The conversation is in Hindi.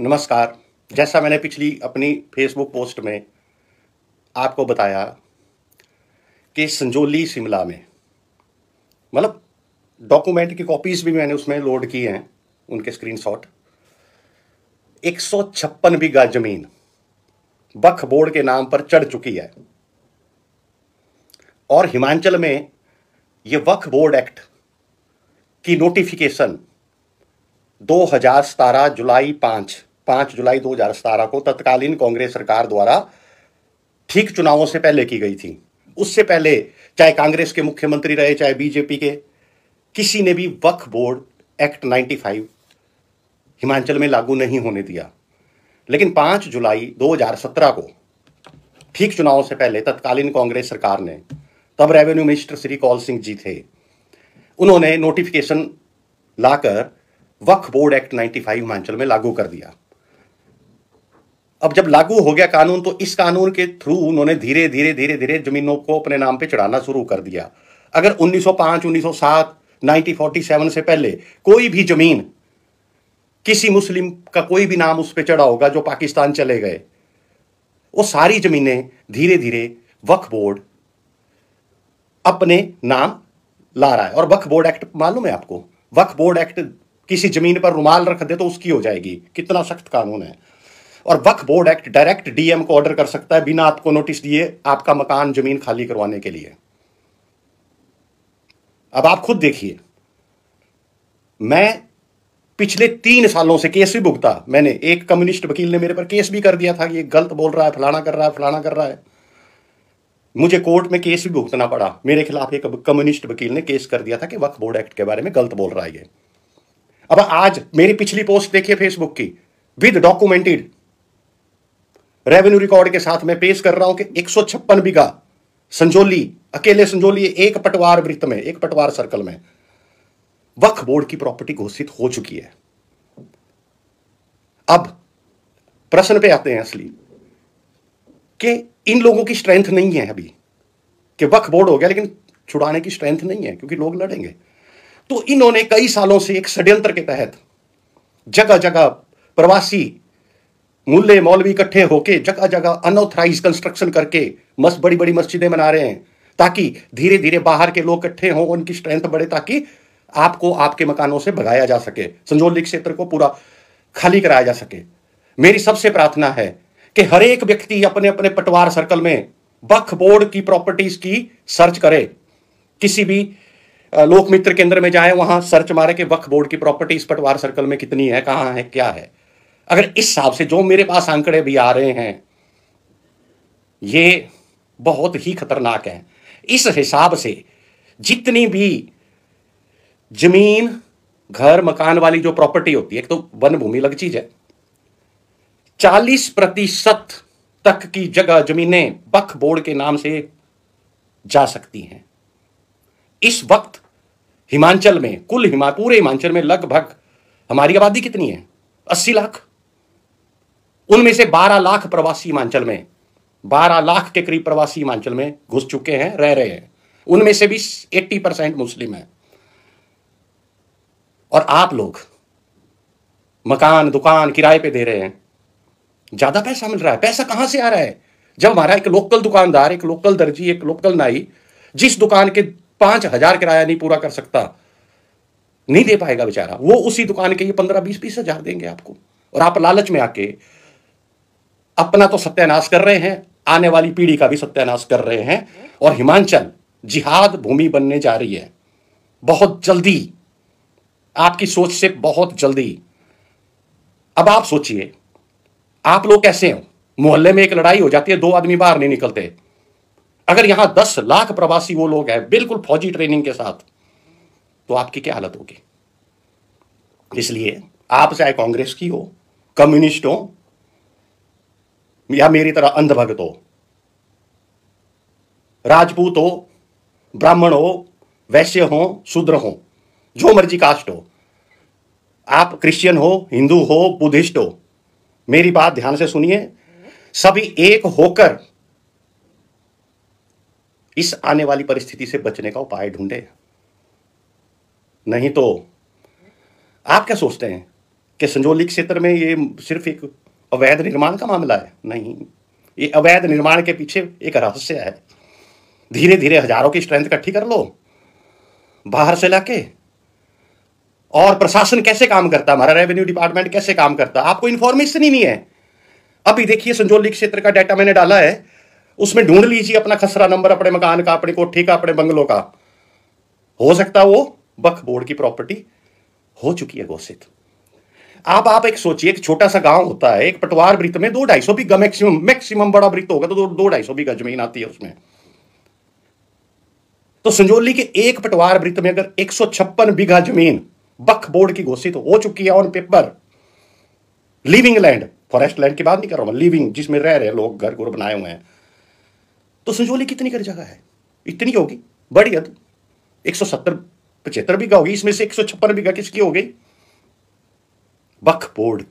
नमस्कार जैसा मैंने पिछली अपनी फेसबुक पोस्ट में आपको बताया कि संजोली शिमला में मतलब डॉक्यूमेंट की कॉपीज़ भी मैंने उसमें लोड की हैं उनके स्क्रीनशॉट छप्पन बीघा जमीन बख बोर्ड के नाम पर चढ़ चुकी है और हिमाचल में ये वक्फ बोर्ड एक्ट की नोटिफिकेशन दो हजार सतारह जुलाई पांच पांच जुलाई 2017 को तत्कालीन कांग्रेस सरकार द्वारा ठीक चुनावों से पहले की गई थी उससे पहले चाहे कांग्रेस के मुख्यमंत्री रहे चाहे बीजेपी के किसी ने भी वक्फ बोर्ड एक्ट 95 हिमाचल में लागू नहीं होने दिया लेकिन 5 जुलाई 2017 को ठीक चुनावों से पहले तत्कालीन कांग्रेस सरकार ने तब रेवेन्यू मिनिस्टर श्री कौल सिंह जी थे उन्होंने नोटिफिकेशन लाकर वक्फ बोर्ड एक्ट 95 हिमाचल में लागू कर दिया अब जब लागू हो गया कानून तो इस कानून के थ्रू उन्होंने धीरे धीरे धीरे धीरे जमीनों को अपने नाम पे चढ़ाना शुरू कर दिया अगर 1905, 1907, 1947 से पहले कोई भी जमीन किसी मुस्लिम का कोई भी नाम उस पर चढ़ा होगा जो पाकिस्तान चले गए वो सारी जमीनें धीरे धीरे वक्फ बोर्ड अपने नाम ला रहा है और वक्फ बोर्ड एक्ट मालूम है आपको वक्फ बोर्ड एक्ट किसी जमीन पर रुमाल रख दे तो उसकी हो जाएगी कितना सख्त कानून है और Waqf board act direct DM को ऑर्डर कर सकता है बिना आपको नोटिस दिए आपका मकान जमीन खाली करवाने के लिए अब आप खुद देखिए मैं पिछले तीन सालों से केस भी भुगता मैंने एक कम्युनिस्ट वकील ने मेरे पर केस भी कर दिया था कि ये गलत बोल रहा है फलाना कर रहा है फलाना कर रहा है मुझे कोर्ट में केस भी भुगतना पड़ा मेरे खिलाफ एक कम्युनिस्ट वकील ने केस कर दिया था कि वक्फ बोर्ड एक्ट के बारे में गलत बोल रहा है ये अब आज मेरी पिछली पोस्ट देखिए फेसबुक की विद डॉक्यूमेंटेड रेवेन्यू रिकॉर्ड के साथ मैं पेश कर रहा हूं कि एक बीघा संजोली अकेले संजोली एक पटवार वृत्त में एक पटवार सर्कल में वक्फ बोर्ड की प्रॉपर्टी घोषित हो चुकी है अब प्रश्न पे आते हैं असली कि इन लोगों की स्ट्रेंथ नहीं है अभी कि वक्फ बोर्ड हो गया लेकिन छुड़ाने की स्ट्रेंथ नहीं है क्योंकि लोग लड़ेंगे तो इन्होंने कई सालों से एक षड्यंत्र के तहत जगह जगह प्रवासी मुल्ले मौलवी इकट्ठे होके जगह जगह अनऑथराइज कंस्ट्रक्शन करके मस्त बड़ी बड़ी मस्जिदें बना रहे हैं ताकि धीरे धीरे बाहर के लोग इकट्ठे हों उनकी स्ट्रेंथ बढ़े ताकि आपको आपके मकानों से भगाया जा सके संजोली क्षेत्र को पूरा खाली कराया जा सके मेरी सबसे प्रार्थना है कि हर एक व्यक्ति अपने अपने पटवार सर्कल में बख बोर्ड की प्रॉपर्टीज की सर्च करे किसी भी लोक मित्र केंद्र में जाए वहां सर्च मारे कि वक्फ बोर्ड की प्रॉपर्टीज पटवार सर्कल में कितनी है कहाँ है क्या है अगर इस हिसाब से जो मेरे पास आंकड़े भी आ रहे हैं ये बहुत ही खतरनाक है इस हिसाब से जितनी भी जमीन घर मकान वाली जो प्रॉपर्टी होती है एक तो वन भूमि लग चीज है चालीस प्रतिशत तक की जगह जमीनें बख बोर्ड के नाम से जा सकती हैं इस वक्त हिमाचल में कुल हिमा पूरे हिमाचल में लगभग हमारी आबादी कितनी है अस्सी लाख उनमें से 12 लाख प्रवासी हिमाचल में 12 लाख के करीब प्रवासी हिमाचल में घुस चुके हैं रह रहे हैं उनमें से भी 80 परसेंट मुस्लिम है और आप लोग मकान दुकान किराए पे दे रहे हैं ज्यादा पैसा मिल रहा है पैसा कहां से आ रहा है जब हमारा एक लोकल दुकानदार एक लोकल दर्जी एक लोकल नाई जिस दुकान के पांच हजार किराया नहीं पूरा कर सकता नहीं दे पाएगा बेचारा वो उसी दुकान के ये पंद्रह बीस बीस हजार देंगे आपको और आप लालच में आके अपना तो सत्यानाश कर रहे हैं आने वाली पीढ़ी का भी सत्यानाश कर रहे हैं और हिमाचल जिहाद भूमि बनने जा रही है बहुत जल्दी आपकी सोच से बहुत जल्दी अब आप सोचिए आप लोग कैसे हो मोहल्ले में एक लड़ाई हो जाती है दो आदमी बाहर नहीं निकलते अगर यहां दस लाख प्रवासी वो लोग हैं बिल्कुल फौजी ट्रेनिंग के साथ तो आपकी क्या हालत होगी इसलिए आप चाहे कांग्रेस की हो कम्युनिस्ट हो या मेरी तरह अंधभक्त हो राजपूत हो ब्राह्मण हो वैश्य हो शूद्र हो जो मर्जी कास्ट हो आप क्रिश्चियन हो हिंदू हो बुद्धिस्ट हो मेरी बात ध्यान से सुनिए सभी एक होकर इस आने वाली परिस्थिति से बचने का उपाय ढूंढे नहीं तो आप क्या सोचते हैं कि संजोली क्षेत्र में ये सिर्फ एक अवैध निर्माण का मामला है नहीं ये अवैध निर्माण के पीछे एक रहस्य है धीरे धीरे हजारों की स्ट्रेंथ इकट्ठी कर लो बाहर से लाके और प्रशासन कैसे काम करता हमारा रेवेन्यू डिपार्टमेंट कैसे काम करता आपको इंफॉर्मेशन ही नहीं है अभी देखिए संजोली क्षेत्र का डाटा मैंने डाला है उसमें ढूंढ लीजिए अपना खसरा नंबर अपने मकान का अपने कोठी का अपने बंगलों का हो सकता वो बख बोर्ड की प्रॉपर्टी हो चुकी है घोषित अब आप एक सोचिए एक छोटा सा गांव होता है एक पटवार वृत्त में दो ढाई सौ बीघा मैक्सिमम मैक्सिमम बड़ा वृत्त होगा तो दो ढाई सौ बीघा जमीन आती है उसमें तो संजोली के एक पटवार वृत्त में अगर एक सौ छप्पन बीघा जमीन बख बोर्ड की घोषित हो चुकी है on paper living land forest land की बात नहीं कर रहा हूं लिविंग जिसमें रह रहे लोग घर घर बनाए हुए हैं तो संजोली कितनी कर जगह है इतनी होगी बड़ी अद तो। एक सौ सत्तर पचहत्तर बीघा होगी इसमें से एक सौ छप्पन बीघा किसकी हो गई buckboard